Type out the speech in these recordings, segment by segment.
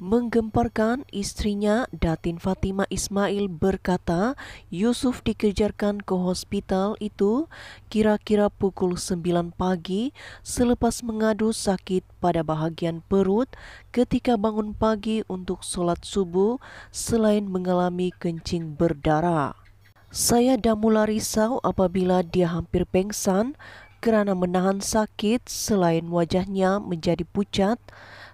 menggemparkan istrinya Datin Fatima Ismail berkata Yusuf dikejarkan ke hospital itu kira-kira pukul 9 pagi selepas mengadu sakit pada bahagian perut ketika bangun pagi untuk sholat subuh selain mengalami kencing berdarah. Saya dah mula risau apabila dia hampir pengsan Kerana menahan sakit, selain wajahnya menjadi pucat,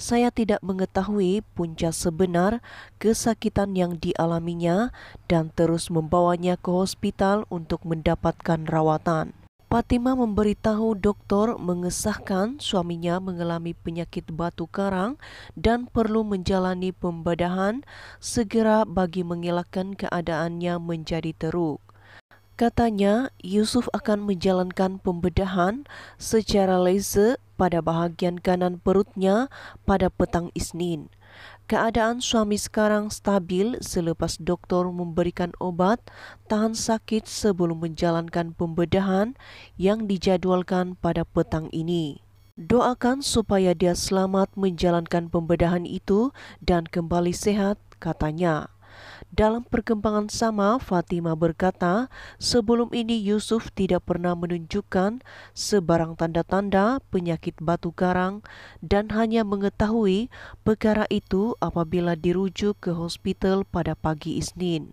saya tidak mengetahui punca sebenar kesakitan yang dialaminya dan terus membawanya ke hospital untuk mendapatkan rawatan. Fatima memberitahu doktor mengesahkan suaminya mengalami penyakit batu karang dan perlu menjalani pembedahan segera bagi mengelakkan keadaannya menjadi teruk. Katanya, Yusuf akan menjalankan pembedahan secara laser pada bahagian kanan perutnya pada petang Isnin. Keadaan suami sekarang stabil selepas doktor memberikan obat tahan sakit sebelum menjalankan pembedahan yang dijadwalkan pada petang ini. Doakan supaya dia selamat menjalankan pembedahan itu dan kembali sehat, katanya. Dalam perkembangan sama, Fatima berkata, sebelum ini Yusuf tidak pernah menunjukkan sebarang tanda-tanda penyakit batu karang dan hanya mengetahui perkara itu apabila dirujuk ke hospital pada pagi Isnin.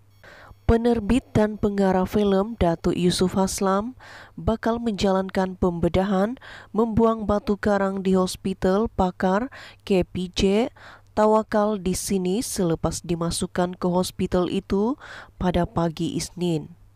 Penerbit dan pengarah film Datuk Yusuf Haslam bakal menjalankan pembedahan membuang batu karang di Hospital Pakar KPJ tawakal di sini selepas dimasukkan ke hospital itu pada pagi Isnin.